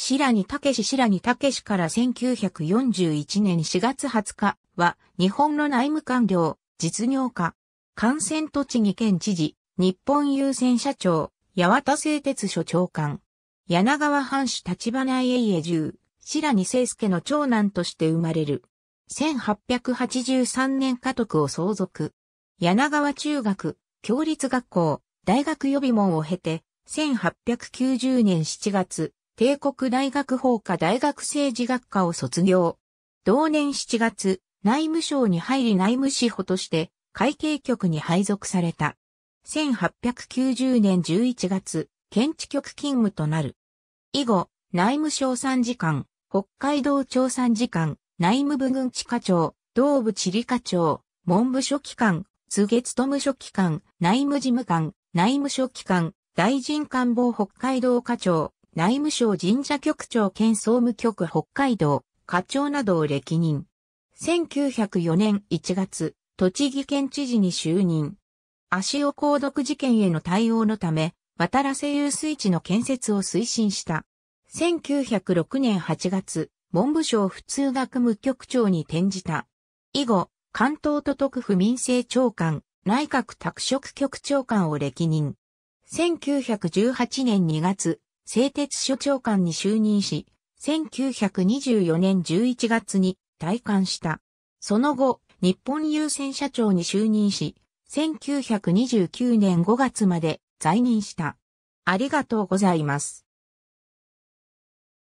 白木武白木武から1941年4月20日は、日本の内務官僚、実業家、幹線栃木県知事、日本郵船社長、八幡製鉄所長官、柳川藩主立花家家住、白木清介の長男として生まれる。1883年家督を相続。柳川中学、共立学校、大学予備門を経て、1890年7月、帝国大学法科大学政治学科を卒業。同年7月、内務省に入り内務司法として会計局に配属された。1890年11月、検知局勤務となる。以後、内務省参事官、北海道庁参事官、内務部軍地課長、道部地理課長、文部書記官、津月都務書記官、内務事務官、内務書記官、大臣官房北海道課長、内務省神社局長兼総務局北海道、課長などを歴任。1904年1月、栃木県知事に就任。足尾鉱毒事件への対応のため、渡良瀬遊水地の建設を推進した。1906年8月、文部省普通学務局長に転じた。以後、関東都督府民政長官、内閣拓殖局長官を歴任。1918年2月、製鉄所長官に就任し、1924年11月に退官した。その後、日本郵船社長に就任し、1929年5月まで在任した。ありがとうございます。